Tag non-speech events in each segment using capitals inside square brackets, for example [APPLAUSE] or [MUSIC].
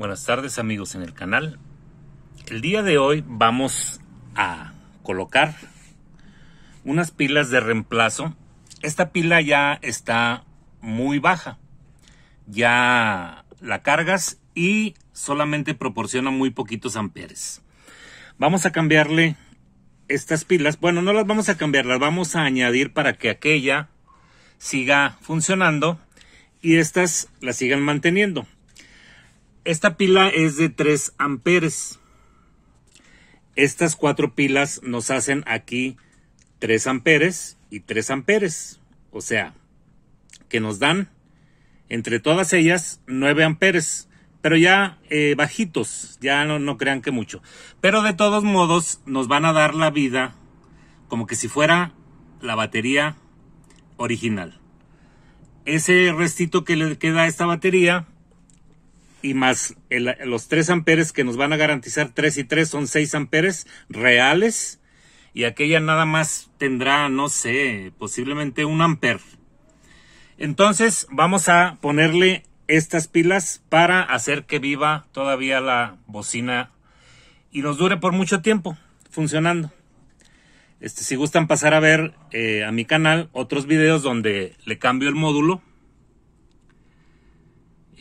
Buenas tardes amigos en el canal. El día de hoy vamos a colocar unas pilas de reemplazo. Esta pila ya está muy baja. Ya la cargas y solamente proporciona muy poquitos amperes. Vamos a cambiarle estas pilas. Bueno, no las vamos a cambiar, las vamos a añadir para que aquella siga funcionando y estas las sigan manteniendo. Esta pila es de 3 amperes. Estas cuatro pilas nos hacen aquí 3 amperes y 3 amperes. O sea, que nos dan entre todas ellas 9 amperes. Pero ya eh, bajitos, ya no, no crean que mucho. Pero de todos modos nos van a dar la vida como que si fuera la batería original. Ese restito que le queda a esta batería y más los 3 amperes que nos van a garantizar 3 y 3 son 6 amperes reales y aquella nada más tendrá, no sé, posiblemente un amper. Entonces vamos a ponerle estas pilas para hacer que viva todavía la bocina y nos dure por mucho tiempo funcionando. Este, si gustan pasar a ver eh, a mi canal otros videos donde le cambio el módulo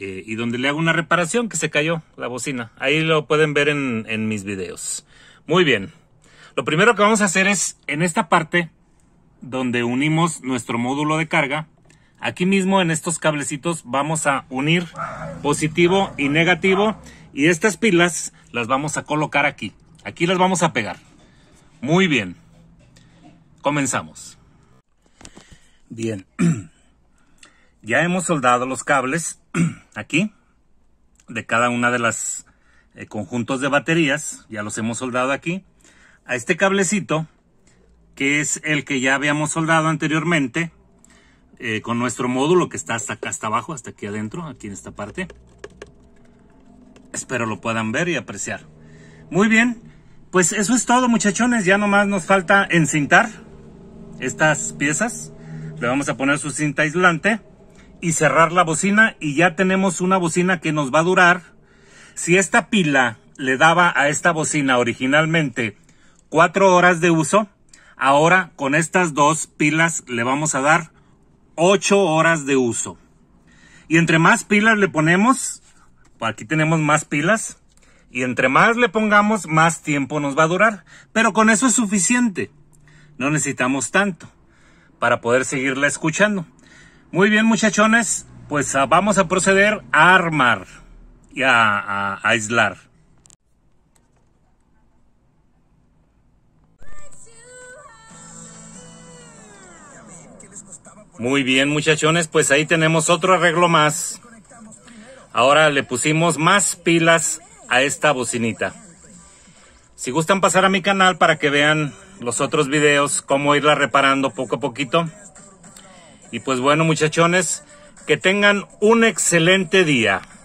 eh, y donde le hago una reparación que se cayó la bocina. Ahí lo pueden ver en, en mis videos. Muy bien. Lo primero que vamos a hacer es en esta parte donde unimos nuestro módulo de carga. Aquí mismo en estos cablecitos vamos a unir positivo y negativo. Y estas pilas las vamos a colocar aquí. Aquí las vamos a pegar. Muy bien. Comenzamos. Bien. [CLEARS THROAT] Ya hemos soldado los cables [CLEARS THROAT] aquí de cada una de las eh, conjuntos de baterías. Ya los hemos soldado aquí. A este cablecito, que es el que ya habíamos soldado anteriormente eh, con nuestro módulo que está hasta acá, hasta abajo, hasta aquí adentro, aquí en esta parte. Espero lo puedan ver y apreciar. Muy bien, pues eso es todo muchachones. Ya nomás nos falta encintar estas piezas. Le vamos a poner su cinta aislante y cerrar la bocina y ya tenemos una bocina que nos va a durar. Si esta pila le daba a esta bocina originalmente 4 horas de uso, ahora con estas dos pilas le vamos a dar 8 horas de uso. Y entre más pilas le ponemos, aquí tenemos más pilas, y entre más le pongamos, más tiempo nos va a durar. Pero con eso es suficiente. No necesitamos tanto para poder seguirla escuchando. Muy bien, muchachones, pues ah, vamos a proceder a armar y a, a aislar. Muy bien, muchachones, pues ahí tenemos otro arreglo más. Ahora le pusimos más pilas a esta bocinita. Si gustan pasar a mi canal para que vean los otros videos, cómo irla reparando poco a poquito. Y pues bueno, muchachones, que tengan un excelente día.